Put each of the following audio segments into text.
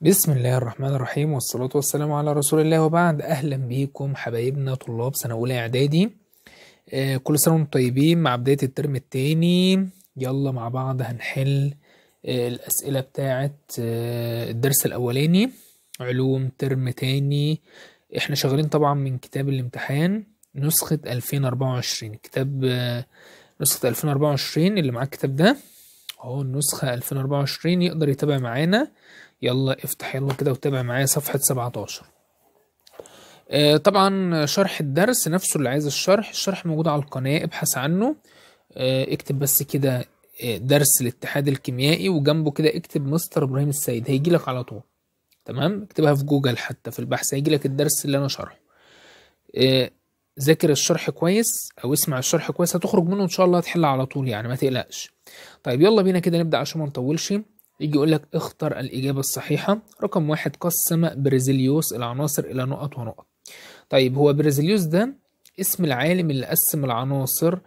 بسم الله الرحمن الرحيم والصلاة والسلام على رسول الله وبعد أهلا بيكم حبايبنا طلاب سنة أولى إعدادي آه كل سنة وانتم طيبين مع بداية الترم التاني يلا مع بعض هنحل آه الأسئلة بتاعة آه الدرس الأولاني علوم ترم تاني احنا شغالين طبعا من كتاب الامتحان نسخة 2024 كتاب آه، نسخة 2024 اللي معاه الكتاب ده اهو النسخة 2024 يقدر يتابع معانا يلا افتح يلا كده وتابع معايا صفحة 17 آه، طبعا شرح الدرس نفسه اللي عايز الشرح الشرح موجود على القناة ابحث عنه آه، اكتب بس كده آه، درس الاتحاد الكيميائي وجنبه كده اكتب مستر ابراهيم السيد هيجي لك على طول تمام اكتبها في جوجل حتى في البحث هيجي لك الدرس اللي انا شرحه ذاكر الشرح كويس او اسمع الشرح كويس هتخرج منه ان شاء الله هتحل على طول يعني ما تقلقش طيب يلا بينا كده نبدا عشان ما نطولش يجي يقول لك اختر الإجابة الصحيحة رقم واحد قسم بريزيليوس العناصر إلى نقط ونقط طيب هو بريزيليوس ده اسم العالم اللي قسم العناصر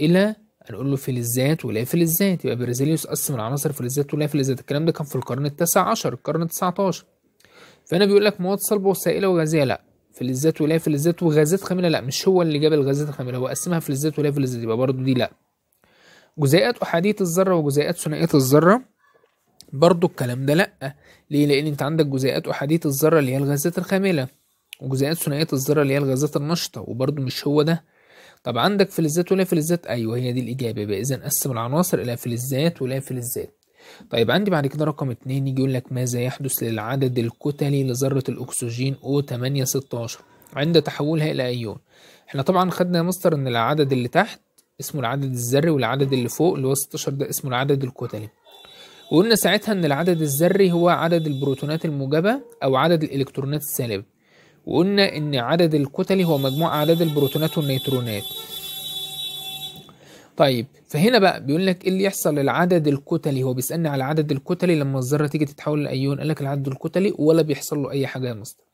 إلى هنقول له فلزات ولا فلزات يبقى بريزيليوس قسم العناصر فلزات ولا فلزات الكلام ده كان في القرن التاسع عشر القرن التسعة عشر فهنا بيقول لك مواد صلبة وسائلة وغازية لأ فلزات ولا فلزات وغازات خاملة لأ مش هو اللي جاب الغازات الخاملة هو قسمها فلزات ولا فلزات يبقى برضه دي لأ جزيئات أحادية الذرة وجزيئات ثنائية الذرة برضو الكلام ده لأ ليه لأن أنت عندك جزيئات أحادية الذرة اللي هي الغازات الخاملة وجزيئات ثنائية الذرة اللي هي الغازات النشطة وبرضو مش هو ده طب عندك فلزات ولا فلزات أيوه هي دي الإجابة يبقى إذا نقسم العناصر إلى فلزات ولا فلزات طيب عندي بعد كده رقم اتنين يجي يقول لك ماذا يحدث للعدد الكتلي لذرة الأكسجين O816 عند تحولها إلى أيون احنا طبعا خدنا يا مصدر إن العدد اللي تحت اسمه العدد الذري والعدد اللي فوق اللي هو 16 ده اسمه العدد الكتلي وقلنا ساعتها ان العدد الذري هو عدد البروتونات الموجبة او عدد الالكترونات السالبة وقلنا ان عدد الكتلي هو مجموع اعداد البروتونات والنيترونات طيب فهنا بقى بيقول لك ايه اللي يحصل للعدد الكتلي هو بيسالني على العدد الكتلي لما الذره تيجي تتحول لايون قال لك العدد الكتلي ولا بيحصل له اي حاجه يا مصطفى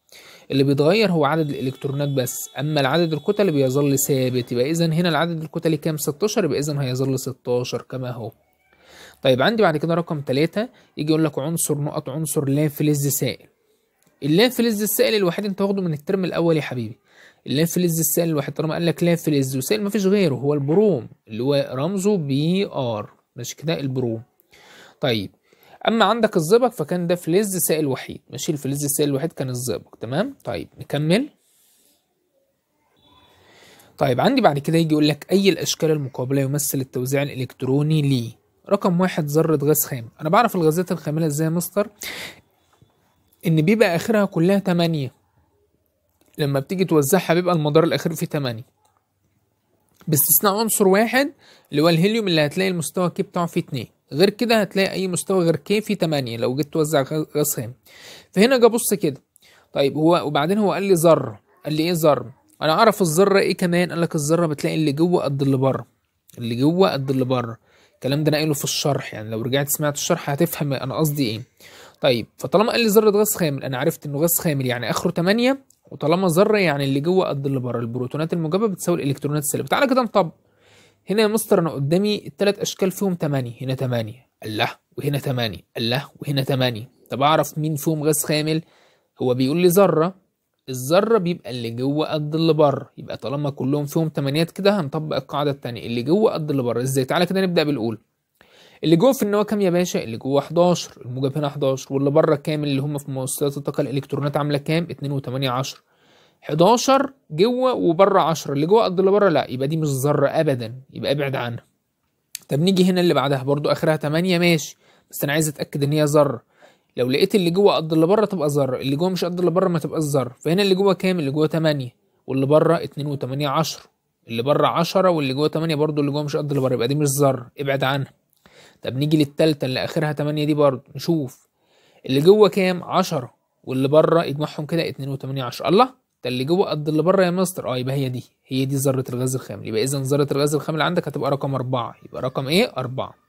اللي بيتغير هو عدد الالكترونات بس اما العدد الكتلي بيظل ثابت يبقى اذا هنا العدد الكتلي كام 16 يبقى اذا هيظل 16 كما هو طيب عندي بعد كده رقم ثلاثة يجي يقول لك عنصر نقط عنصر لا فلز سائل اللان فلز السائل الوحيد انت واخده من الترم الاول يا حبيبي اللان فلز السائل الوحيد طالما قال لك لا فلز وسائل مفيش غيره هو البروم اللي هو رمزه بي ار ماشي كده البروم طيب اما عندك الزئبق فكان ده فلز سائل وحيد ماشي الفلز السائل الوحيد كان الزئبق تمام طيب نكمل طيب عندي بعد كده يجي يقول لك اي الاشكال المقابله يمثل التوزيع الالكتروني ليه رقم واحد ذرة غاز خام أنا بعرف الغازات الخاملة إزاي يا مستر إن بيبقى آخرها كلها تمانية لما بتيجي توزعها بيبقى المدار الأخير فيه تمانية باستثناء عنصر واحد اللي هو الهيليوم اللي هتلاقي المستوى كي بتاعه فيه اتنين غير كده هتلاقي أي مستوى غير كي فيه تمانية لو جيت توزع غاز خام فهنا جا بص كده طيب هو وبعدين هو قال لي ذرة قال لي إيه ذرة أنا أعرف الذرة إيه كمان قال لك الذرة بتلاقي اللي جوه قد اللي بره اللي جوه قد اللي بره الكلام ده انا قايله في الشرح يعني لو رجعت سمعت الشرح هتفهم انا قصدي ايه طيب فطالما قال لي ذره غاز خامل انا عرفت انه غاز خامل يعني اخره 8 وطالما ذره يعني اللي جوه قد اللي بره البروتونات الموجبه بتساوي الالكترونات السالبه تعالى كده نطبق هنا يا مستر انا قدامي الثلاث اشكال فيهم 8 هنا 8 الله وهنا 8 الله وهنا 8 طب اعرف مين فيهم غاز خامل هو بيقول لي ذره الذره بيبقى اللي جوه قد اللي بره يبقى طالما كلهم فيهم تمانيات كده هنطبق القاعده التانية اللي جوه قد اللي بره ازاي تعالى كده نبدا بالاولى اللي جوه في النواه كام يا باشا اللي جوه 11 الموجب هنا 11 واللي بره كام اللي هم في مؤسسات الطاقه الالكترونات عامله كام 2 و8 10 11 جوه وبره 10 اللي جوه قد اللي بره لا يبقى دي مش ذره ابدا يبقى ابعد عنها طب نيجي هنا اللي بعدها برضو اخرها 8 ماشي بس انا عايز اتاكد ان هي ذره لو لقيت اللي جوه قد اللي بره تبقى ذره اللي جوه مش قد اللي بره ما تبقاش ذره فهنا اللي جوه كام اللي جوه 8 واللي بره 2 و8 10 اللي بره 10 واللي جوه 8 برضو اللي جوه مش قد اللي بره يبقى دي مش ذره ابعد عنها طب نيجي للتالتة اللي اخرها 8 دي برضو نشوف اللي جوه كام 10 واللي بره اجمعهم كده 2 و8 10 الله ده اللي جوه قد اللي بره يا مستر اه يبقى هي دي هي دي ذره الغاز الخامل يبقى اذا ذره الغاز الخامل عندك هتبقى رقم 4 يبقى رقم ايه 4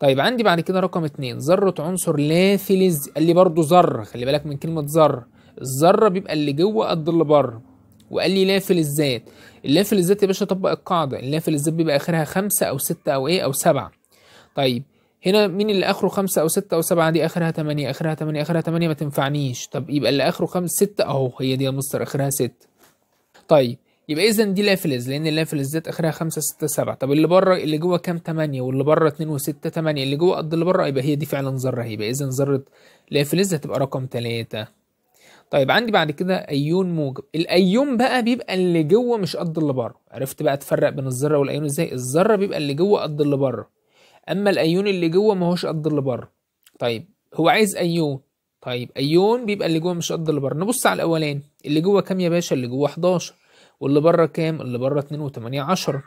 طيب عندي بعد كده رقم اتنين ذرة عنصر لا فلز قال لي برضه ذرة خلي بالك من كلمة ذرة الذرة بيبقى اللي جوه قد اللي بره وقال لي لا فلزات اللا فلزات يا باشا طبق القاعدة اللا فلزات بيبقى آخرها خمسة أو ستة أو إيه أو سبعة طيب هنا مين اللي اخره خمسة أو ستة أو سبعة دي آخرها تمانية آخرها تمانية آخرها تمانية ما تنفعنيش طب يبقى اللي آخره خمسة ستة أهو هي دي يا مستر آخرها ستة طيب يبقى اذا دي لافلز لان اللافلز ديت اخرها 5 6 7 طب اللي بره اللي جوه كام 8 واللي بره 2 و6 8 اللي جوه قد اللي بره يبقى هي دي فعلا ذره يبقى اذا ذره لافلز هتبقى رقم 3 طيب عندي بعد كده ايون موجب الايون بقى بيبقى اللي جوه مش قد اللي بره عرفت بقى تفرق بين الذره والايون ازاي الذره بيبقى اللي جوه قد اللي بره اما الايون اللي جوه ما هوش قد اللي بره طيب هو عايز ايون طيب ايون بيبقى اللي جوه مش قد اللي بره نبص على الاولاني اللي جوه كام يا باشا اللي جوه 11 واللي بره كام اللي بره 2 و8 10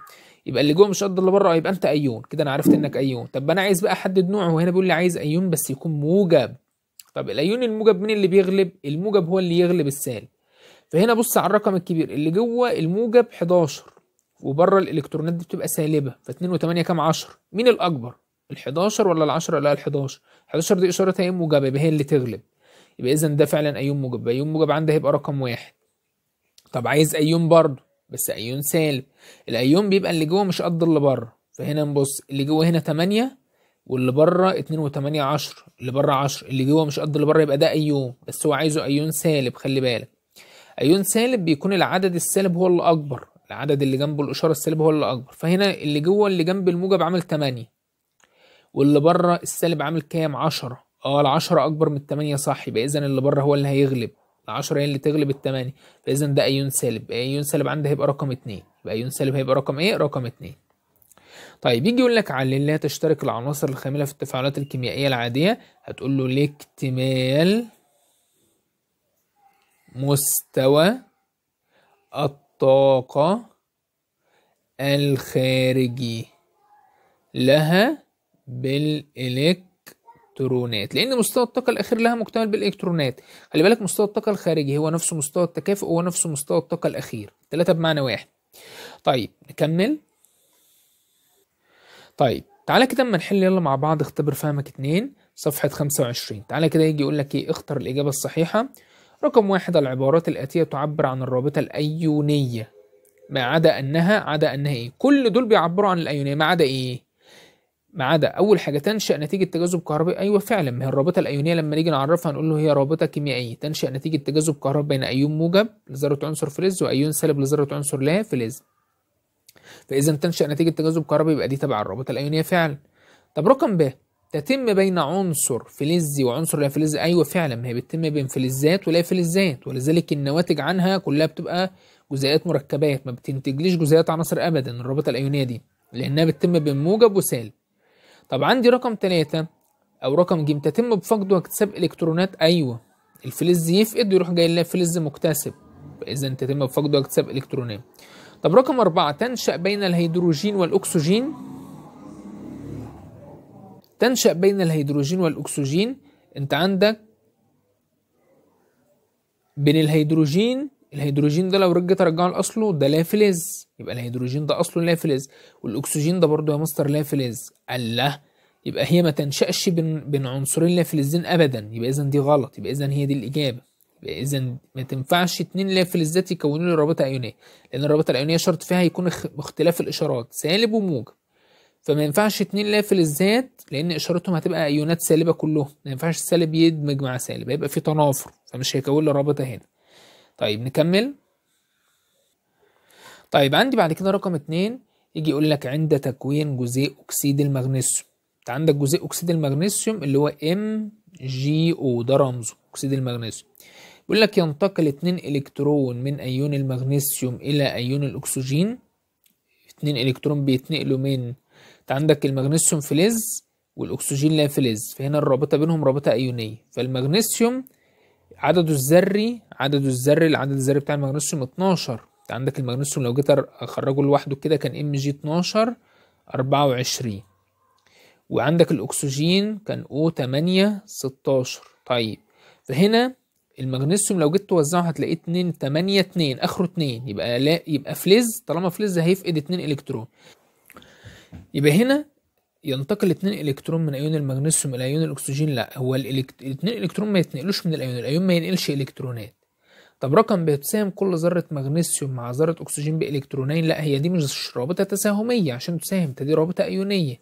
يبقى اللي جوه مش قد اللي بره يبقى انت ايون كده انا عرفت انك ايون طب انا عايز بقى احدد نوعه وهنا بيقول لي عايز ايون بس يكون موجب طب الايون الموجب مين اللي بيغلب الموجب هو اللي يغلب السالب فهنا بص على الرقم الكبير اللي جوه الموجب 11 وبره الالكترونات دي بتبقى سالبه ف2 و8 كام 10 مين الاكبر ال11 ولا ال10 لا ال11 11 دي اشارتها ايه موجبه يبقى هي اللي تغلب يبقى اذا ده فعلا ايون موجب ايون موجب عندي هيبقى رقم واحد طب عايز ايون برضه بس ايون سالب الايون بيبقى اللي جوه مش قد اللي بره فهنا نبص اللي جوه هنا 8 واللي بره 2 و8 10 اللي بره 10 اللي جوه مش قد اللي بره يبقى ده ايون بس هو عايزه ايون سالب خلي بالك ايون سالب بيكون العدد السالب هو اللي اكبر العدد اللي جنبه الاشاره السالب هو اللي اكبر فهنا اللي جوه اللي جنب الموجب عامل 8 واللي بره السالب عامل كام 10 اه ال 10 اكبر من 8 صح يبقى اذا اللي بره هو اللي هيغلب العشرة هي اللي تغلب 8 فإذا ده أيون سالب أيون سالب عندي هيبقى رقم اتنين يبقى أيون سالب هيبقى رقم إيه؟ رقم اتنين طيب يجي يقول لك علل لا تشترك العناصر الخاملة في التفاعلات الكيميائية العادية هتقول له الاكتمال مستوى الطاقة الخارجي لها بالإلكترون الإلكترونات لأن مستوى الطاقة الأخير لها مكتمل بالإلكترونات خلي بالك مستوى الطاقة الخارجي هو نفسه مستوى التكافؤ هو نفسه مستوى الطاقة الأخير ثلاثة بمعنى واحد طيب نكمل طيب تعالى كده اما نحل يلا مع بعض اختبر فهمك اتنين صفحة خمسة وعشرين تعالى كده يجي يقول لك ايه اختر الإجابة الصحيحة رقم واحد العبارات الآتية تعبر عن الرابطة الأيونية ما عدا أنها عدا أنها إيه كل دول بيعبروا عن الأيونية ما عدا إيه ما عدا اول حاجه تنشا نتيجه تجاذب كهربائي ايوه فعلا ما هي الرابطه الايونيه لما نيجي نعرفها نقول له هي رابطه كيميائيه تنشا نتيجه تجاذب كهربائي بين ايون موجب لذره عنصر فلز وايون سالب لذره عنصر لا فلز فاذا تنشا نتيجه تجاذب كهربائي يبقى دي تبع الرابطه الايونيه فعلا طب رقم ب تتم بين عنصر فلزي وعنصر لا فلزي ايوه فعلا ما هي بتتم بين فلزات ولا فلزات ولذلك النواتج عنها كلها بتبقى جزيئات مركبات ما بتنتجليش جزيئات عناصر ابدا الرابطه الايونيه دي لانها بتتم بين موجب وسالب طب عندي رقم تلاتة أو رقم جيم تتم بفقده واكتساب إلكترونات أيوه الفلز يفقد ويروح جاي لنا فلز مكتسب إذا تتم بفقده واكتساب إلكترونات طب رقم أربعة تنشأ بين الهيدروجين والأكسجين تنشأ بين الهيدروجين والأكسجين أنت عندك بين الهيدروجين الهيدروجين ده لو رجعت ارجعه لاصله ده لا فلز يبقى الهيدروجين ده اصله لا فلز والاكسجين ده برضه يا مستر لا فلز الله يبقى هي ما تنشأش بين بين عنصرين لا فلزين ابدا يبقى اذا دي غلط يبقى اذا هي دي الاجابه يبقى اذا ما تنفعش اتنين لا فلزات يكونوا لي رابطه ايونيه لان الرابطه الايونيه شرط فيها يكون اختلاف الاشارات سالب وموجب فما ينفعش اتنين لا فلزات لان اشارتهم هتبقى ايونات سالبه كلهم ما ينفعش السالب يدمج مع سالب هيبقى في تنافر فمش هيكون لي رابطه هنا طيب نكمل طيب عندي بعد كده رقم اتنين يجي يقول لك عند تكوين جزيء أكسيد المغنيسيوم انت عندك جزيء أكسيد المغنيسيوم اللي هو ام جي او ده رمزه أكسيد المغنيسيوم بيقول لك ينتقل اتنين إلكترون من أيون المغنيسيوم إلى أيون الأكسجين اتنين إلكترون بيتنقلوا من انت عندك المغنيسيوم فلز والأكسجين لا فلز فهنا الرابطة بينهم رابطة أيونية فالمغنيسيوم عدده الذري عدد الذري العدد الذري بتاع المغنيسيوم 12 انت يعني عندك المغنيسيوم لو جيت اخرجه لوحده كده كان ام جي 12 24 وعندك الاكسجين كان او 8 16 طيب فهنا المغنيسيوم لو جيت توزعه هتلاقيه 2 8 2 اخره 2 يبقى لا يبقى فلز طالما فلز هيفقد 2 الكترون يبقى هنا ينتقل 2 الكترون من ايون المغنيسيوم الى ايون الاكسجين لا هو ال 2 الكترون ما يتنقلوش من الايون الايون ما ينقلش الكترونات طب رقم بيتساهم كل ذرة مغنيسيوم مع ذرة أكسجين بإلكترونين لا هي دي مش رابطة تساهمية عشان تساهم دي رابطة أيونية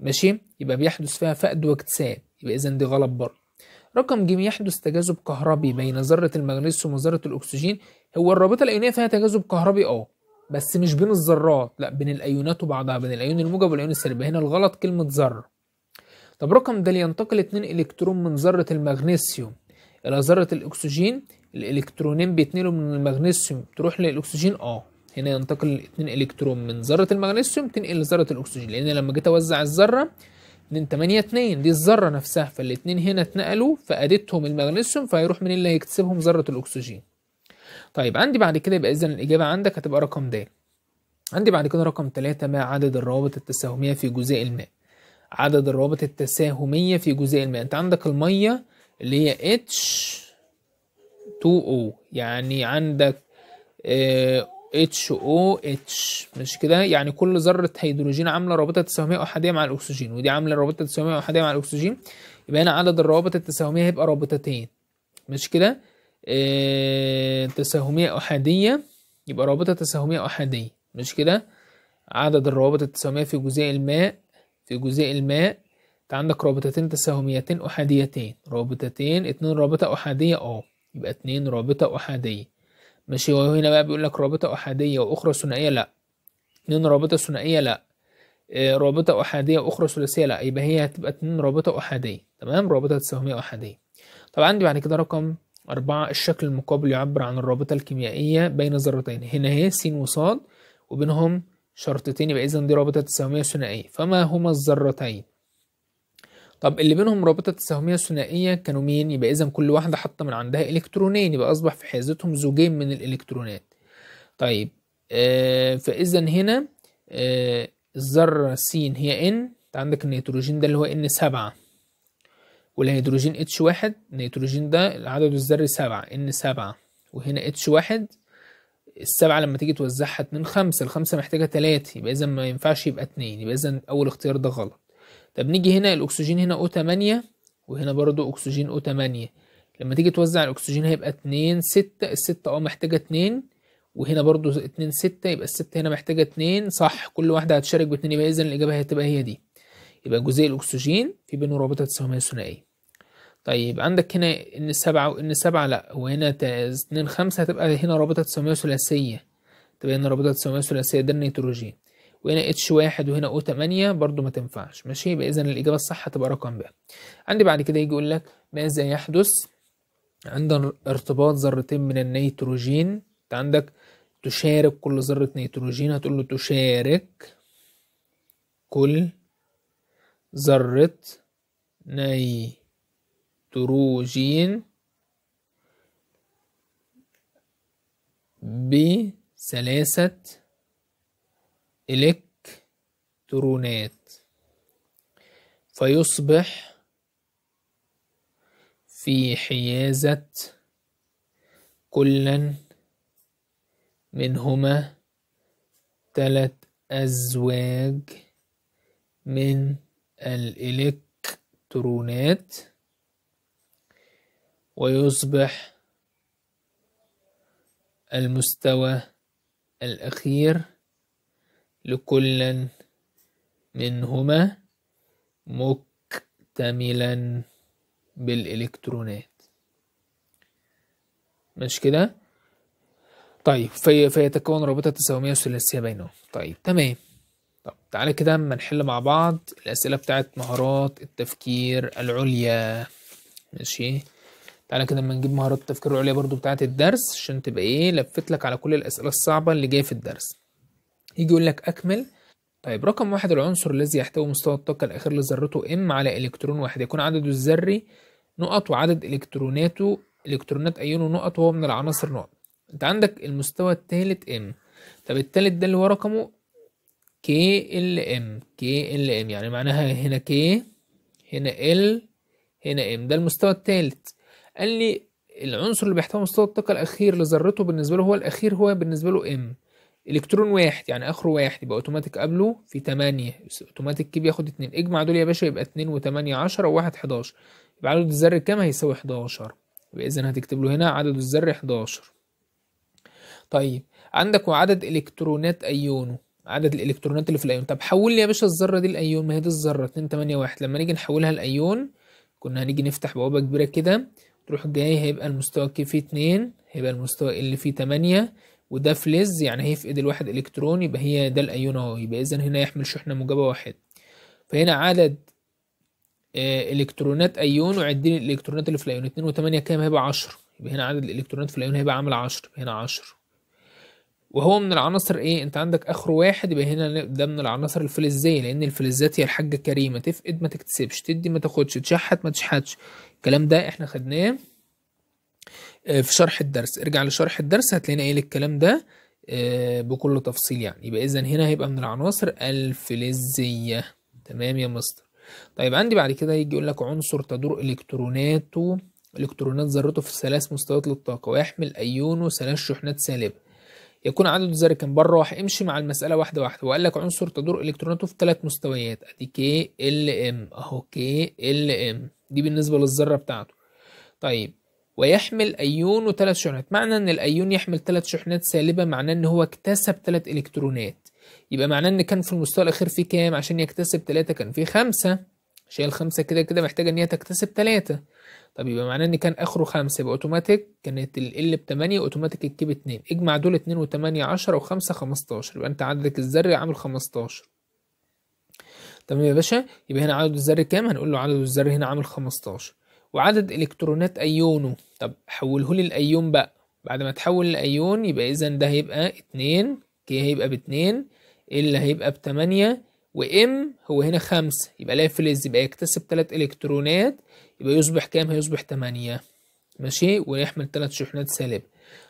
ماشي يبقى بيحدث فيها فقد واكتساب يبقى إذا دي غلط برضه رقم ج يحدث تجاذب كهربي بين ذرة المغنيسيوم وذرة الأكسجين هو الرابطة الأيونية فيها تجاذب كهربي اه بس مش بين الذرات لا بين الأيونات وبعضها بين الأيون الموجب والأيون السلبي هنا الغلط كلمة ذرة طب رقم د لينتقل اتنين إلكترون من ذرة المغنيسيوم إلى ذرة الأكسجين الالكترونين بيتنقلوا من المغنيسيوم تروح للاكسجين اه هنا ينتقل الاثنين الكترون من ذره المغنيسيوم تنقل لذره الاكسجين لان لما جيت اوزع الذره من 8 2 دي الذره نفسها فالاثنين هنا اتنقلوا فادتهم المغنيسيوم فهيروح من اللي هيكتسبهم ذره الاكسجين طيب عندي بعد كده يبقى اذا الاجابه عندك هتبقى رقم د عندي بعد كده رقم 3 ما عدد الروابط التساهميه في جزيء الماء عدد الروابط التساهميه في جزيء الماء انت عندك الميه اللي هي اتش 2 او يعني عندك آه، اتش او اتش مش كده يعني كل ذره هيدروجين عامله رابطه تساهميه احاديه مع الاكسجين ودي عامله رابطه تساهميه احاديه مع الاكسجين يبقى هنا عدد الروابط التساهميه هيبقى رابطتين مش كده اه تساهميه احاديه يبقى رابطه تساهميه احاديه مش كده عدد الروابط التساهميه في جزيء الماء في جزيء الماء انت عندك رابطتين تساهميتين احاديتين رابطتين اتنين رابطه احاديه اه يبقى اتنين رابطة أحادية ماشي وهنا بقى بيقول لك رابطة أحادية وأخرى ثنائية لأ اتنين رابطة ثنائية لأ آه، رابطة أحادية وأخرى ثلاثية لأ يبقى هي هتبقى اتنين رابطة أحادية تمام رابطة تساهمية أحادية طب عندي بعد كده رقم أربعة الشكل المقابل يعبر عن الرابطة الكيميائية بين ذرتين هنا هي س وص وبينهم شرطتين يبقى إذا دي رابطة تساهمية ثنائية فما هما الذرتين طب اللي بينهم رابطة تساهمية ثنائية كانوا مين؟ يبقى إذا كل واحدة حاطة من عندها إلكترونين يبقى أصبح في حيزتهم زوجين من الإلكترونات. طيب آه فإذا هنا آه الذرة س هي ان أنت عندك النيتروجين ده اللي هو ان سبعة والهيدروجين اتش واحد النيتروجين ده العدد الذري سبعة ان سبعة وهنا اتش واحد السبعة لما تيجي توزعها اتنين خمسة الخمسة محتاجة تلاتة يبقى إذا ما ينفعش يبقى اتنين يبقى إذا أول اختيار ده غلط. طب نيجي هنا الاكسجين هنا او 8 وهنا برضو اكسجين او 8 لما تيجي توزع الاكسجين هيبقى 2 6 ال 6 اه محتاجة 2 وهنا برضو 2 6 يبقى ال 6 هنا محتاجة 2 صح كل واحدة هتشارك باتنين يبقى اذا الاجابة هتبقى هي دي يبقى جزيء الاكسجين في بينه رابطة تساهمية ثنائية طيب عندك هنا ان 7 وان 7 لا هو هنا 2 5 هتبقى هنا رابطة تساهمية ثلاثية تبقى هنا رابطة تساهمية ثلاثية ده النيتروجين وهنا اتش واحد وهنا او 8 برضو ما تنفعش ماشي يبقى اذا الاجابه الصح هتبقى رقم ب عندي بعد كده يجي يقول لك ماذا يحدث عند ارتباط ذرتين من النيتروجين انت عندك تشارك كل ذره نيتروجين هتقول له تشارك كل ذره نيتروجين بثلاثه إلكترونات فيصبح في حيازة كل منهما ثلاث أزواج من الإلكترونات ويصبح المستوى الأخير لكل منهما مكتملا بالإلكترونات مش كده طيب في فيتكون رابطة تساومية وثلاثية بينهم طيب تمام طب تعالى كده اما نحل مع بعض الأسئلة بتاعت مهارات التفكير العليا ماشي تعالى كده اما نجيب مهارات التفكير العليا برضو بتاعت الدرس عشان تبقى ايه لفت لك على كل الأسئلة الصعبة اللي جاية في الدرس يجي يقول لك أكمل طيب رقم واحد العنصر الذي يحتوي مستوى الطاقة الأخير لذرته M على إلكترون واحد يكون عدده الذري نقط وعدد إلكتروناته إلكترونات أيونه نقط وهو من العناصر نقط أنت عندك المستوى التالت M طب التالت ده اللي هو رقمه KLM KLM يعني معناها هنا K هنا L هنا M ده المستوى التالت قال لي العنصر اللي بيحتوي مستوى الطاقة الأخير لذرته بالنسبة له هو الأخير هو بالنسبة له M الكترون واحد يعني اخره واحد يبقى اوتوماتيك قبله في 8 اوتوماتيك كي بياخد 2 اجمع دول يا باشا يبقى 2 و8 10 و1 11 يبقى عدد الذر كام هيساوي 11 يبقى اذا هتكتب له هنا عدد الذر 11 طيب عندك عدد الكترونات ايونه عدد الالكترونات اللي في الايون طب حول لي يا باشا الذره دي الايون ما هي دي الذره 2 8 1 لما نيجي نحولها لايون كنا هنيجي نفتح بوابه كبيره كده تروح جاي هيبقى المستوى كي فيه 2 هيبقى المستوى اللي فيه 8 وده فلز يعني هي في ايد الواحد الكترون يبقى هي ده الايون اهو يبقى اذا هنا يحمل شحنه موجبه واحد فهنا عدد آه، الكترونات ايون وعدين الالكترونات اللي في الايون اتنين وتمانية كام هيبقى عشرة يبقى هنا عدد الالكترونات في الايون هيبقى عامل عشرة هنا عشرة وهو من العناصر ايه انت عندك اخر واحد يبقى هنا ده من العناصر الفلزيه لان الفلزات هي الحاجه كريمه تفقد ما تكتسبش تدي ما تاخدش تشحت ما تشحتش الكلام ده احنا خدناه آه، في شرح الدرس ارجع لشرح الدرس هتلاقينا ايه الكلام ده آه، بكل تفصيل يعني يبقى اذا هنا هيبقى من العناصر الفلزيه تمام يا مستر طيب عندي بعد كده يجي يقول لك عنصر تدور الكتروناته الكترونات ذرته في ثلاث مستويات للطاقه ويحمل ايونه ثلاث شحنات سالبه يكون عدد الذر كان بره امشي مع المسألة واحدة واحدة وقال لك عنصر تدور إلكتروناته في ثلاث مستويات أدي كي ال ام أهو كي ال ام دي بالنسبة للذرة بتاعته طيب ويحمل ايون وثلاث شحنات معنى ان الايون يحمل ثلاث شحنات سالبه معناه ان هو اكتسب ثلاث الكترونات يبقى معناه ان كان في المستوى الاخير في كام عشان يكتسب ثلاثة كان في خمسة شايل خمسة كده كده محتاجه ان هي تكتسب ثلاثة طب يبقى معناه ان كان اخره خمسة يبقى اوتوماتيك كانت ال ال ب 8 اوتوماتيك الكي ب 2 اجمع دول 2 و8 10 و5 15 يبقى انت عددك الذري عامل 15 تمام يا باشا يبقى هنا عدد الذري كام هنقول له عدد الذري هنا عامل 15 وعدد الكترونات ايونه طب حوله لي الايون بقى بعد ما تحول الايون يبقى اذا ده هيبقى 2 كي هيبقى ب 2 ال هيبقى ب 8 وام هو هنا 5 يبقى لا فلز يبقى يكتسب 3 الكترونات يبقى يصبح كام هيصبح 8 ماشي ويحمل 3 شحنات سالب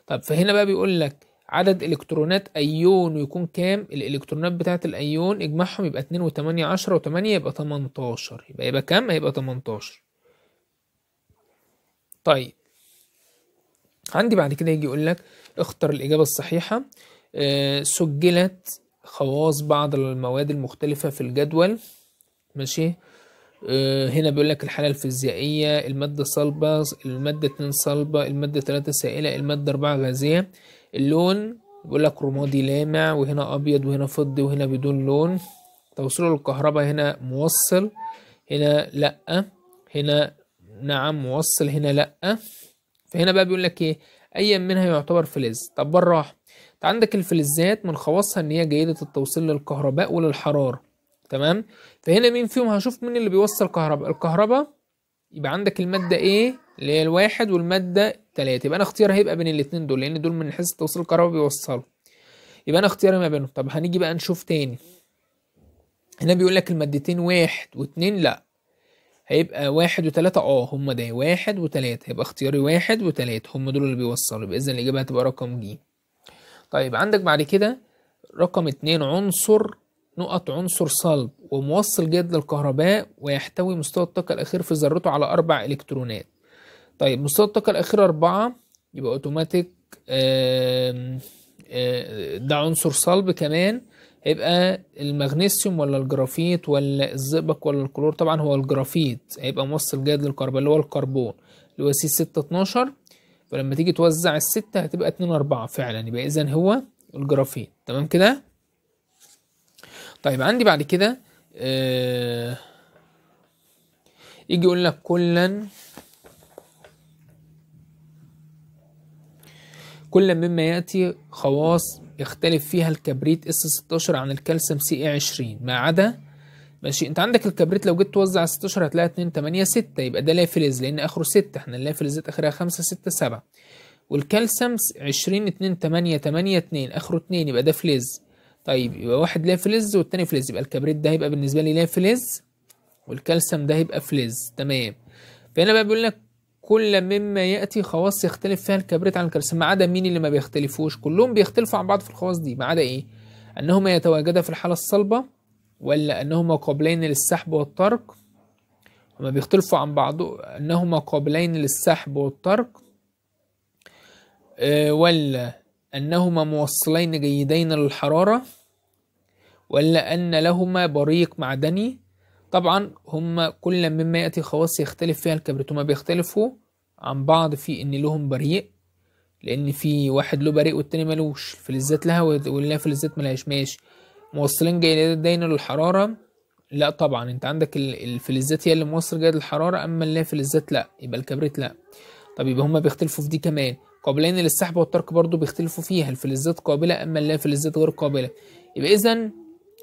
طب فهنا بقى بيقول لك عدد الكترونات ايون يكون كام الالكترونات بتاعه الايون اجمعهم يبقى 2 و8 10 و8 يبقى 18 يبقى يبقى كام هيبقى 18 طيب عندي بعد كده يجي يقول لك اختر الإجابة الصحيحة آه، سجلت خواص بعض المواد المختلفة في الجدول ماشي آه، هنا بيقول لك الحالة الفيزيائية المادة صلبة المادة اتنين صلبة المادة تلاتة سائلة المادة أربعة غازية اللون بيقول لك رمادي لامع وهنا أبيض وهنا فضي وهنا بدون لون توصيله للكهرباء هنا موصل هنا لأ هنا نعم موصل هنا لأ فهنا بقى بيقول لك ايه ايا منها يعتبر فلز طب بالراحه انت عندك الفلزات من خواصها ان هي جيده التوصيل للكهرباء وللحراره تمام فهنا مين فيهم هشوف مين اللي بيوصل كهرباء الكهرباء يبقى عندك الماده ايه اللي هي الواحد والماده تلاتة يبقى انا اختيار هيبقى بين الاتنين دول لان دول من حيث توصيل الكهرباء بيوصلوا يبقى انا اختياري ما بينهم طب هنيجي بقى نشوف تاني هنا بيقول لك المادتين واحد واتنين لا هيبقى واحد وتلاتة اه هما ده واحد وتلاتة هيبقى اختياري واحد وتلاتة هما دول اللي بيوصلوا يبقى اذا الاجابة هتبقى رقم ج طيب عندك بعد كده رقم اتنين عنصر نقط عنصر صلب وموصل جيد للكهرباء ويحتوي مستوى الطاقة الأخير في ذرته على أربع إلكترونات طيب مستوى الطاقة الأخير أربعة يبقى أوتوماتيك آه، ده عنصر صلب كمان يبقى المغنيسيوم ولا الجرافيت ولا الزئبق ولا الكلور طبعا هو الجرافيت هيبقى موصل جيد للكربون اللي هو الكربون اللي هو سي 6 12 فلما تيجي توزع الستة هتبقى 2 4 فعلا يبقى إذا هو الجرافيت تمام كده طيب عندي بعد كده آه يجي يقول لك كلا كلا مما يأتي خواص يختلف فيها الكبريت اس 16 عن الكالسيوم سي اي 20 ما عدا ماشي انت عندك الكبريت لو جيت توزع 16 هتلاقي 2 8 6 يبقى ده لافلز لان اخره 6 احنا اللافلزات اخرها 5 6 7 والكالسيوم 20 2 8 8 2 اخره 2 يبقى ده فلز طيب يبقى واحد لافلز والتاني فلز يبقى الكبريت ده هيبقى بالنسبه لي لافلز والكالسيوم ده هيبقى فلز تمام فهنا بقى بيقول لك كل مما ياتي خواص يختلف فيها الكبريت عن الكرس ما عدا مين اللي ما بيختلفوش كلهم بيختلفوا عن بعض في الخواص دي ما عدا ايه انهما يتواجدا في الحاله الصلبه ولا انهما قابلين للسحب والترك هما بيختلفوا عن بعض انهما قابلين للسحب والترك آه، ولا انهما موصلين جيدين للحراره ولا ان لهما بريق معدني طبعا هما كل مما يأتي خواص يختلف فيها الكبريت هما بيختلفوا عن بعض في ان لهم بريء لان في واحد له بريء والتاني ملوش فلذات لها واللي فلذات ملهاش ماشي موصلين جيدين للحرارة لا طبعا انت عندك الفلزات هي اللي موصل جيد للحرارة اما اللي فلزات لا يبقى الكبريت لا طب يبقى هما بيختلفوا في دي كمان قابلين للسحب والترك برضو بيختلفوا فيها الفلزات قابلة اما اللي فلزات غير قابلة يبقى اذا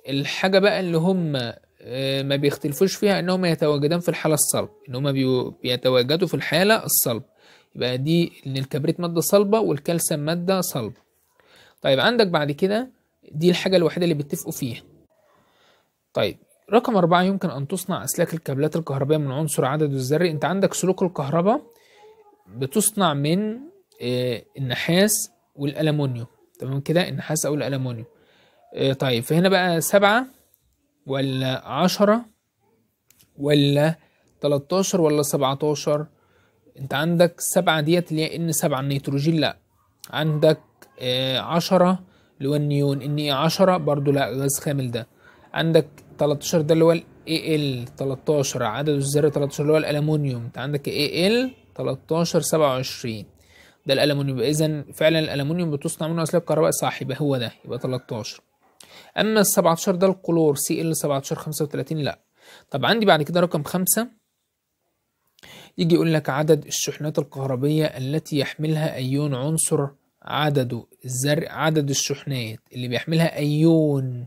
الحاجة بقى اللي هما آه، ما بيختلفوش فيها انهم يتواجدان في الحاله الصلب ان هم بيتواجدوا في الحاله الصلب يبقى دي ان الكبريت ماده صلبه والكالسيوم ماده صلبه طيب عندك بعد كده دي الحاجه الوحيده اللي بيتفقوا فيها طيب رقم أربعة يمكن أن تصنع أسلاك الكابلات الكهربائية من عنصر عدده الذري أنت عندك سلوك الكهرباء بتصنع من آه، النحاس والألمونيوم تمام كده النحاس أو الألمونيوم آه، طيب فهنا بقى سبعة ولا عشرة ولا تلتاشر ولا سبعتاشر انت عندك سبعة ديت اللي هي ان سبعة النيتروجين لا عندك آه، عشرة اللي هو النيون ان اي عشرة برضو لا غاز خامل ده عندك تلتاشر ده اللي هو اي ال تلتاشر عدد الذري تلتاشر اللي هو الألمونيوم انت عندك اي ال سبعة وعشرين ده الألمونيوم يبقى اذا فعلا الألمونيوم بتصنع منه اسلاك كهرباء صح يبقى هو ده يبقى تلتاشر اما ال 17 ده الكلور سي ال 17 35 لا طب عندي بعد كده رقم 5 يجي يقول لك عدد الشحنات الكهربية التي يحملها أيون عنصر عدده الذري عدد الشحنات اللي بيحملها أيون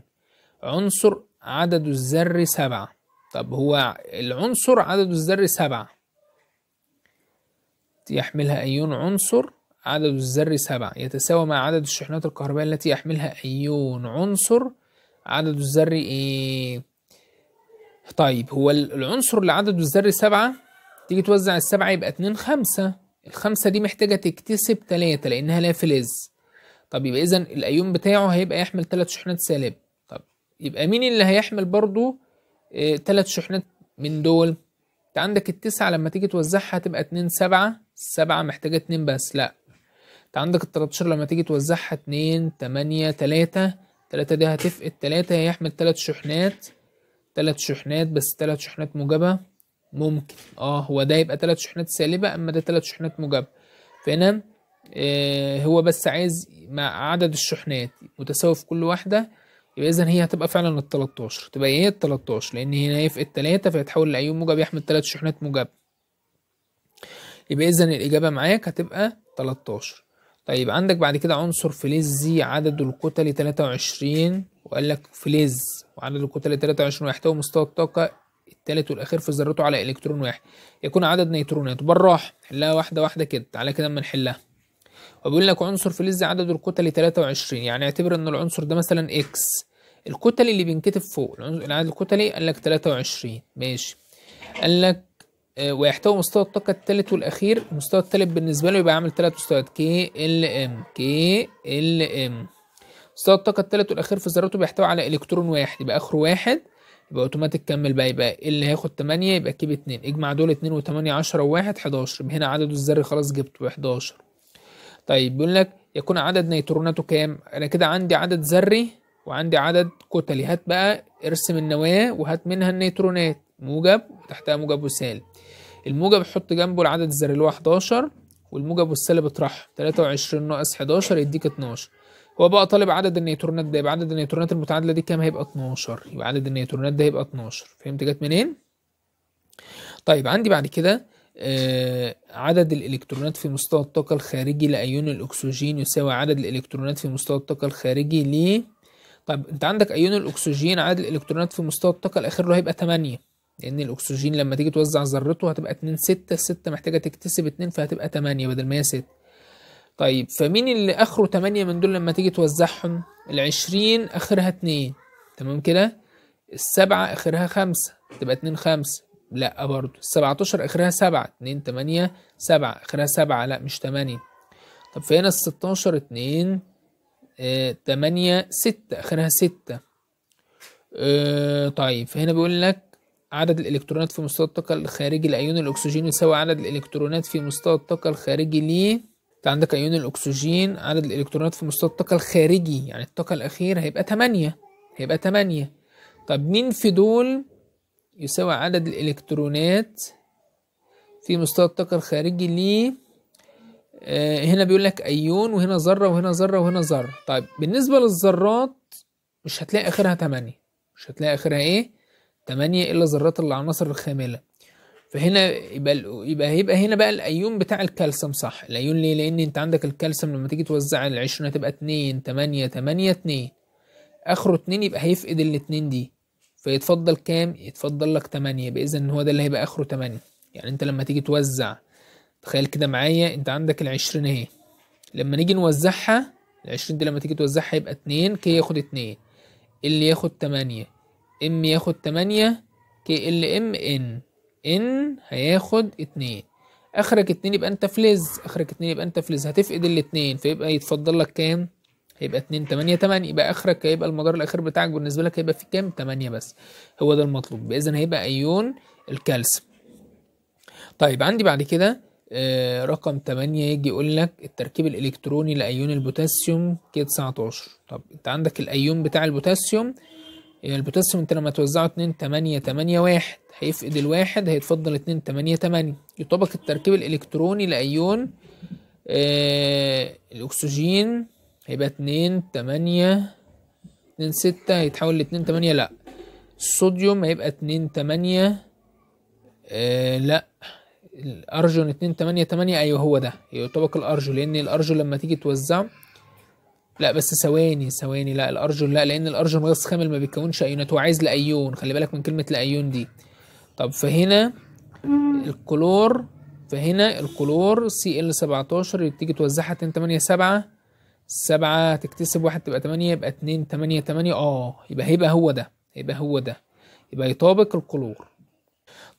عنصر عدده الذري سبعة طب هو العنصر عدده الذري سبعة يحملها أيون عنصر عدده الذري سبعة يتساوى مع عدد الشحنات الكهربائية التي يحملها أيون عنصر عدده الذري ايه طيب هو العنصر اللي عدده الذري سبعة تيجي توزع السبعة يبقى اتنين خمسة الخمسة دي محتاجة تكتسب تلاتة لأنها لا فلز طب يبقى إذا الأيون بتاعه هيبقى يحمل تلات شحنات سالب طب يبقى مين اللي هيحمل برضو اه تلات شحنات من دول انت عندك التسعة لما تيجي توزعها هتبقى اتنين سبعة السبعة محتاجة اتنين بس لأ انت عندك التلاتاشر لما تيجي توزعها اتنين تمانية تلاتة تلاتة دي هتفقد تلاتة هيحمل تلات شحنات تلات شحنات بس تلات شحنات موجبة ممكن اه هو ده يبقى تلات شحنات سالبة اما ده تلات شحنات موجبة فهنا آه هو بس عايز مع عدد الشحنات متساوي في كل واحدة يبقى اذا هي هتبقى فعلا التلاتاشر تبقى هي التلاتاشر لان هنا هيفقد تلاتة فيتحول لايون موجب يحمل تلات شحنات موجبة يبقى اذا الاجابة معاك هتبقى تلاتاشر طيب عندك بعد كده عنصر فليزي عدد الكتل 23 وقال لك فليز وعدد الكتل 23 ويحتوي مستوى الطاقة الثالث والأخير في ذرته على إلكترون واحد يكون عدد نيترونات بالراحة نحلها واحدة واحدة كده تعالى كده أما نحلها وبيقول لك عنصر فلز عدد الكتل 23 يعني اعتبر إن العنصر ده مثلا إكس الكتل اللي بينكتب فوق العدد الكتلي قال لك 23 ماشي قال لك آه، ويحتوي مستوى الطاقة الثالث والأخير المستوى الثالث بالنسبة له يبقى عامل ثلاث مستويات كي ال ام كي ال ام مستوى الطاقة الثالث والأخير في ذرته بيحتوي على إلكترون واحد يبقى آخره واحد يبقى اوتوماتيك كمل بقى يبقى اللي هياخد تمانية يبقى كيب باتنين اجمع دول اتنين وتمانية عشرة وواحد حداشر هنا عدده الذري خلاص جبته حداشر. طيب بيقول لك يكون عدد نيتروناته كام انا كده عندي عدد ذري وعندي عدد كتلي هات بقى ارسم النواه وهات منها النيترونات موجب وتحتها موجب وسالب الموجب حط جنبه العدد الذري اللي هو 11 والموجب والسالب اطرحهم 23 ناقص 11 يديك 12 هو بقى طالب عدد النيوترونات ده يبقى عدد النيوترونات المتعادله دي كام هيبقى 12 يبقى عدد النيوترونات ده هيبقى 12 فهمت جت منين طيب عندي بعد كده آه عدد الالكترونات في مستوى الطاقه الخارجي لايون الاكسجين يساوي عدد الالكترونات في مستوى الطاقه الخارجي ل طب انت عندك ايون الاكسجين عدد الالكترونات في مستوى الطاقه الاخير له هيبقى 8 لان الاكسجين لما تيجي توزع ذرته هتبقى 2 6 6 محتاجه تكتسب 2 فهتبقى 8 بدل ما هي 6 طيب فمين اللي اخره 8 من دول لما تيجي توزعهم ال 20 اخرها 2 تمام كده السبعة اخرها 5 تبقى 2 5 لا برضه ال 17 اخرها 7 2 8 7 اخرها 7 لا مش 8 طب فهنا ال 16 2 ستة 8 6 اخرها 6 آه طيب فهنا بيقول لك عدد الإلكترونات في مستوى الطاقة الخارجي لأيون الأكسجين يساوي عدد الإلكترونات في مستوى الطاقة الخارجي ليه أنت عندك أيون الأكسجين عدد الإلكترونات في مستوى الطاقة الخارجي يعني الطاقة الأخير هيبقى تمانية هيبقى تمانية طب مين في دول يساوي عدد الإلكترونات في مستوى الطاقة الخارجي ليه آه، هنا بيقول لك أيون وهنا ذرة وهنا ذرة وهنا ذرة طيب بالنسبة للذرات مش هتلاقي آخرها تمانية مش هتلاقي آخرها إيه 8 إلا ذرات العناصر الخاملة فهنا يبقى يبقى هيبقى هنا بقى الايون بتاع الكالسيوم صح الايون ليه لان انت عندك الكالسيوم لما تيجي توزع على العشرين هتبقى اتنين تمانية تمانية اتنين اخره اتنين يبقى هيفقد الاتنين دي فيتفضل كام يتفضل لك تمانية باذن هو ده اللي هيبقى اخره تمانية يعني انت لما تيجي توزع تخيل كده معايا انت عندك العشرين اهي لما نيجي نوزعها العشرين دي لما تيجي توزعها يبقى اتنين كي ياخد اتنين اللي ياخد تمانية ام ياخد تمانية كي ال ام ان ان هياخد اتنين اخرك اتنين يبقى انت فلز اخرك اتنين يبقى انت فلز هتفقد الاتنين فيبقى يتفضل لك كام هيبقى اتنين تمانية تمانية يبقى اخرك هيبقى المدار الاخير بتاعك بالنسبة لك هيبقى في كام تمانية بس هو ده المطلوب باذن هيبقى ايون الكالسيوم طيب عندي بعد كده آه، رقم 8 يجي يقول لك التركيب الالكتروني لايون البوتاسيوم ك 19 طب انت عندك الايون بتاع البوتاسيوم يبقى إيه، البوتاسيوم انت لما توزعه 2 8 8 1 هيفقد الواحد هيتفضل 2 8 8 يطبق التركيب الالكتروني لايون آه الاكسجين هيبقى 2 8 2 6 هيتحول ل 2 8 لا الصوديوم هيبقى 2 8 آه، لا الارجون 2 8 8 ايوه هو ده يطبق الارجو لان الارجو لما تيجي توزعه لا بس ثواني ثواني لا الارجون لا لان الارجون غاز خامل ما بيتكونش ايونات وعايز لايون خلي بالك من كلمه لايون دي طب فهنا الكلور فهنا الكلور سي ال 17 تيجي توزعها 2 8 7 7 تكتسب واحد تبقى 8 يبقى 2 8 8 اه يبقى هيبقى هو ده يبقى هو ده يبقى يطابق الكلور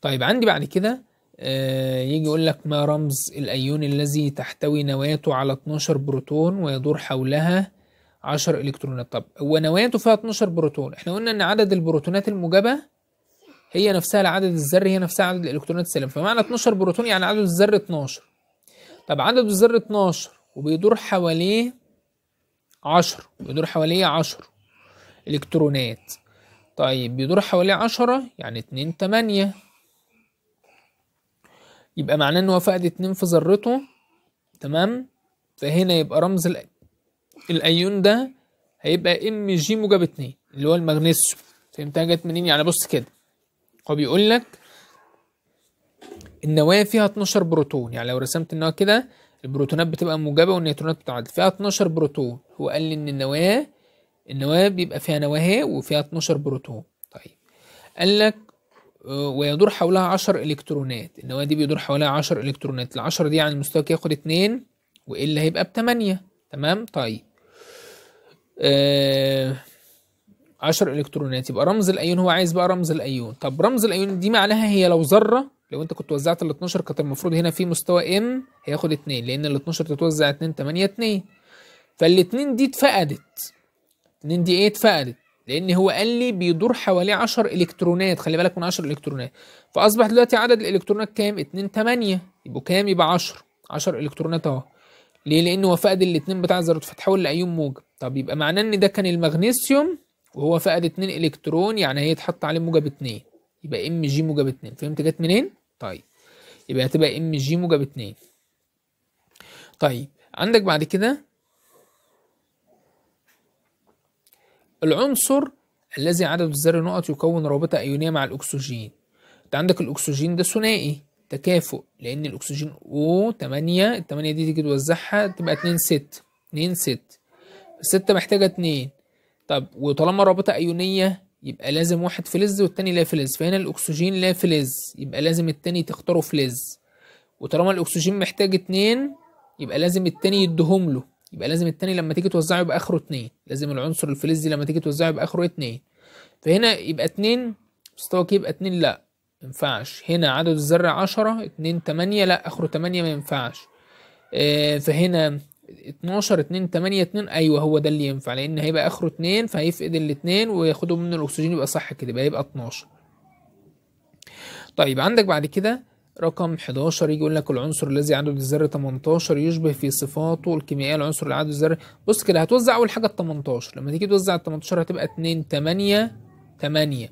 طيب عندي بعد كده آه، يجي يقول لك ما رمز الأيون الذي تحتوي نواته على 12 بروتون ويدور حولها 10 إلكترونات طب ونواته فيها 12 بروتون احنا قلنا إن عدد البروتونات الموجبة هي نفسها العدد الذري هي نفسها عدد الإلكترونات السالبة فمعنى 12 بروتون يعني عدد الذر 12 طب عدد الذر 12 وبيدور حواليه 10 بيدور حواليه 10 إلكترونات طيب بيدور حواليه 10 يعني 2 8 يبقى معناه ان هو فقد اتنين في ذرته تمام فهنا يبقى رمز الايون ده هيبقى ام جي موجب اتنين اللي هو المغنيسيوم فهمتها جت منين يعني بص كده هو بيقول لك النواة فيها 12 بروتون يعني لو رسمت النواة كده البروتونات بتبقى موجبة والنيوترونات بتعادل فيها 12 بروتون هو قال لي ان النواة النواة بيبقى فيها نواة وفيها 12 بروتون طيب قال لك ويدور حولها 10 الكترونات النواه دي بيدور حواليها 10 الكترونات ال10 دي يعني المستوى ياخد 2 والا هيبقى ب 8 تمام طيب آه 10 الكترونات يبقى رمز الايون هو عايز بقى رمز الايون طب رمز الايون دي معناها هي لو ذره لو انت كنت وزعت ال 12 كانت المفروض هنا في مستوى ام هياخد 2 لان ال 12 تتوزع 2 8 2 فالاتنين 2 دي اتفقدت 2 دي ايه اتفقدت لان هو قال لي بيدور حواليه 10 الكترونات خلي بالك من 10 الكترونات فاصبح دلوقتي عدد الالكترونات كام 2 8 يبقوا كام يبقى 10 10 الكترونات اهو ليه لان هو فقد الاثنين بتاع الذرات فتحول لايون موجب طب يبقى معناه ان ده كان المغنيسيوم وهو فقد 2 الكترون يعني هيتحط عليه موجب 2 يبقى ام جي موجب 2 فهمت جت منين طيب يبقى هتبقى ام جي موجب 2 طيب عندك بعد كده العنصر الذي عدد الذر نقط يكون رابطة أيونية مع الأكسجين انت عندك الأكسجين ده ثنائي تكافؤ لأن الأكسجين O 8 ال 8 دي تيجي توزعها تبقى 2 6 2 6 الستة محتاجة 2 طب وطالما رابطة أيونية يبقى لازم واحد فلز والتاني لا فلز فهنا الأكسجين لا فلز يبقى لازم التاني تختاره فلز وطالما الأكسجين محتاج اتنين يبقى لازم التاني يديهم له يبقى لازم التاني لما تيجي توزعه يبقى اخره اتنين لازم العنصر الفلزي لما تيجي توزعه يبقى اخره اتنين فهنا يبقى اتنين مستوى كي يبقى اتنين لا ينفعش هنا عدد الذرة عشرة اتنين تمانية لا اخره تمانية ما ينفعش اه فهنا اتناشر اتنين تمانية اتنين ايوه هو ده اللي ينفع لان هيبقى اخره اتنين فهيفقد الاتنين وياخدهم منه الاكسجين يبقى صح كده يبقى يبقى اتناشر طيب عندك بعد كده رقم 11 يجي يقول لك العنصر الذي عدد الذري 18 يشبه في صفاته الكيميائيه العنصر اللي عدد الذري بص كده هتوزع اول حاجه ال 18 لما تيجي توزع ال 18 هتبقى 2 8 8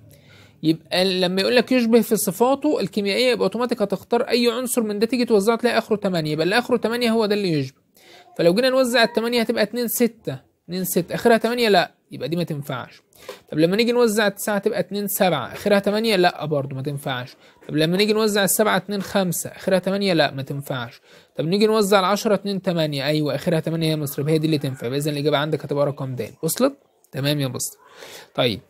يبقى لما يقول لك يشبه في صفاته الكيميائيه يبقى اوتوماتيك هتختار اي عنصر من ده تيجي توزعه تلاقي اخره 8 يبقى اللي اخره 8 هو ده اللي يشبه فلو جينا نوزع ال 8 هتبقى 2 6 2 6 اخرها 8 لا يبقى دي ما تنفعش طب لما نيجي نوزع 9 هتبقى 2 7 اخرها 8 لا برضه ما تنفعش طب لما نيجي نوزع السبعة اتنين خمسة اخرها تمانية لا ما تنفعش طب نيجي نوزع العشرة اتنين تمانية ايوه اخرها تمانية هي مصر هي دي اللي تنفع باذن الاجابة عندك هتبقى رقم د وصلت تمام يا مصر طيب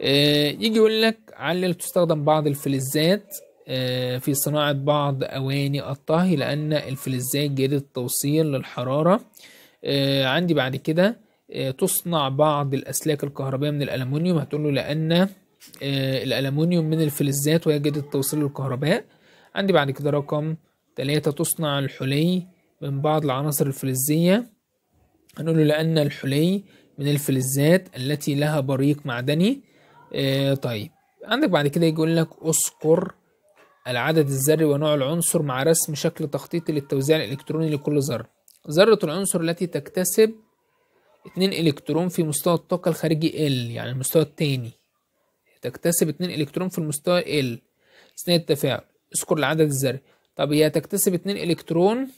آه يجي يقول لك علل تستخدم بعض الفلزات آه، في صناعة بعض أواني الطهي لأن الفلزات جيدة التوصيل للحرارة آه، عندي بعد كده آه، تصنع بعض الأسلاك الكهربائية من الألمنيوم هتقول له لأن آه، الألمونيوم من الفلزات ويجد توصيل الكهرباء عندي بعد كده رقم تلاتة تصنع الحلي من بعض العناصر الفلزية هنقول لأن الحلي من الفلزات التي لها بريق معدني آه طيب عندك بعد كده يقول لك اذكر العدد الذري ونوع العنصر مع رسم شكل تخطيطي للتوزيع الإلكتروني لكل ذرة ذرة العنصر التي تكتسب اتنين إلكترون في مستوى الطاقة الخارجي L يعني المستوى التاني تكتسب اتنين إلكترون في المستوى ال أثناء التفاعل اذكر العدد الذري طب هي تكتسب اتنين إلكترون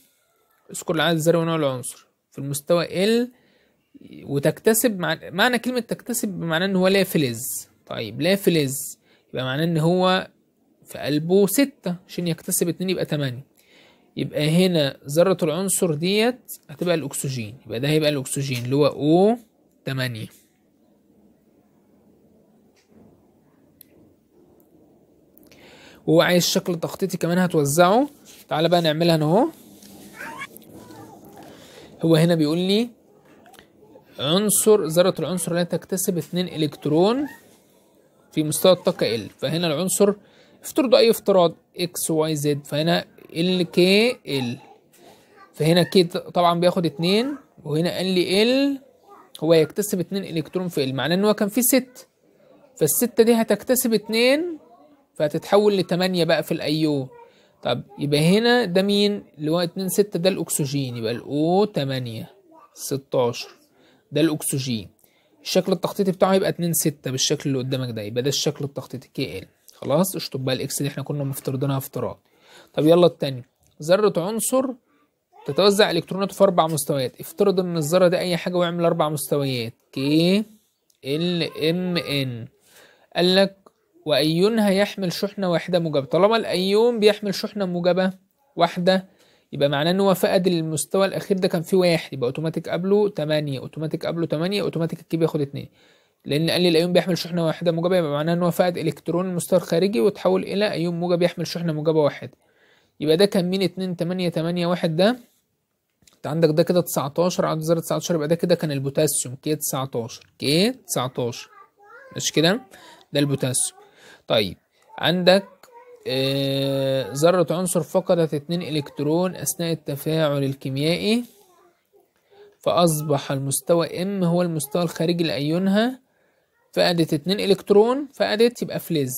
اذكر العدد الذري ونوع العنصر في المستوى ال وتكتسب مع... معنى كلمة تكتسب بمعنى إن هو لا فلز طيب لا فلز يبقى معناه إن هو في قلبه ستة عشان يكتسب اتنين يبقى تمانية يبقى هنا ذرة العنصر ديت هتبقى الأكسجين يبقى ده هيبقى الأكسجين اللي هو O تمانية وهو عايز شكل تخطيطي كمان هتوزعه تعالى بقى نعملها انا اهو هو هنا بيقول لي عنصر ذرة العنصر لا تكتسب اثنين الكترون في مستوى الطاقة ال فهنا العنصر افترضوا أي افتراض اكس واي زد فهنا ال كي ال فهنا كي طبعا بياخد اتنين وهنا قال لي ال هو يكتسب اتنين الكترون في ال معناه ان هو كان فيه ست فالستة دي هتكتسب اتنين فتتحول لتمانية بقى في الايو طب يبقى هنا ده مين اللي هو اتنين ستة ده الاكسجين يبقى الاو تمانية ستاشر ده الاكسجين الشكل التخطيطي بتاعه يبقى اتنين ستة بالشكل اللي قدامك ده يبقى ده الشكل التخطيطي كي ال خلاص اشطب بقى الاكس اللي احنا كنا مفترضينها افتراض طب يلا التاني ذرة عنصر تتوزع الكتروناته في اربع مستويات افترض ان الذرة دي اي حاجة ويعمل اربع مستويات كي ال ام ان قال لك وأيون هيحمل شحنة واحدة موجبة طالما الأيون بيحمل شحنة موجبة واحدة يبقى معناه ان هو فقد المستوى الاخير ده كان فيه واحد يبقى اوتوماتيك قبله 8 اوتوماتيك قبله 8 اوتوماتيك الكي بياخد 2 لان قال لي الايون بيحمل شحنه واحده موجبه يبقى معناه ان هو فقد الكترون المستوى الخارجي وتحول الى ايون موجب يحمل شحنه موجبه واحد يبقى ده كان مين 2 8 8 1 ده انت عندك ده كده 19 عدد زر 19 يبقى ده كده كان البوتاسيوم كي 19 كي 19 ماشي كده ده البوتاسيوم طيب عندك آه، ذرة عنصر فقدت اتنين إلكترون أثناء التفاعل الكيميائي فأصبح المستوى ام هو المستوى الخارجي لأيونها فقدت اتنين إلكترون فقدت يبقى فلز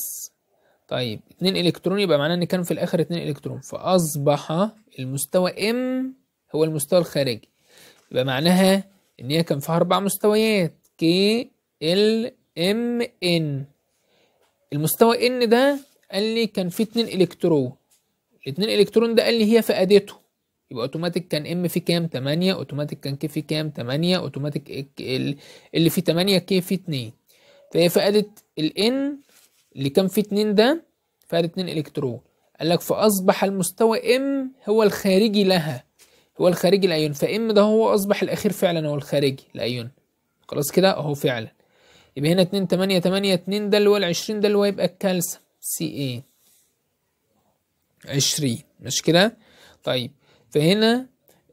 طيب اتنين إلكترون يبقى معناه إن كان في الآخر اتنين إلكترون فأصبح المستوى ام هو المستوى الخارجي يبقى معناها إن هي كان فيها أربع مستويات كي ال ام ان المستوى ان ده قال لي كان فيه اتنين الكترون الاتنين الكترون ده قال لي هي فقدته يبقى اوتوماتيك كان ام في كام 8 اوتوماتيك كان كي في كام 8 اوتوماتيك إيه؟ اللي فيه 8 كي فيه 2 فهي فقدت الان اللي كان فيه 2 ده فقد 2 الكترون قال لك فاصبح المستوى ام هو الخارجي لها هو الخارجي لايون فام ده هو اصبح الاخير فعلا هو الخارجي لايون خلاص كده اهو فعلا يبقى هنا 2 8 8 2 ده اللي هو ال 20 ده اللي هو يبقى الكالسيوم سي اي 20 مش كده طيب فهنا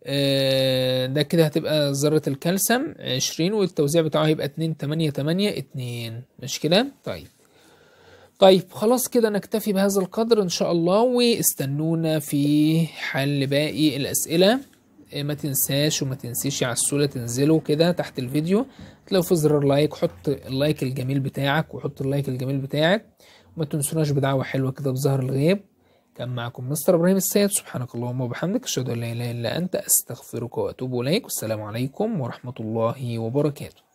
آه ده كده هتبقى ذرة الكالسيوم 20 والتوزيع بتاعه هيبقى 2 8 8 2 مش كده طيب طيب خلاص كده نكتفي بهذا القدر ان شاء الله واستنونا في حل باقي الاسئله إيه، ما تنساش وما تنسيش على السولة تنزله كده تحت الفيديو تلاقوا في زرار لايك حط اللايك الجميل بتاعك وحط اللايك الجميل بتاعك وما تنسوناش بدعوه حلوه كده بظهر الغيب كان معكم مستر ابراهيم السيد سبحانك اللهم وبحمدك اشهد ان لا اله الا انت استغفرك واتوب اليك والسلام عليكم ورحمه الله وبركاته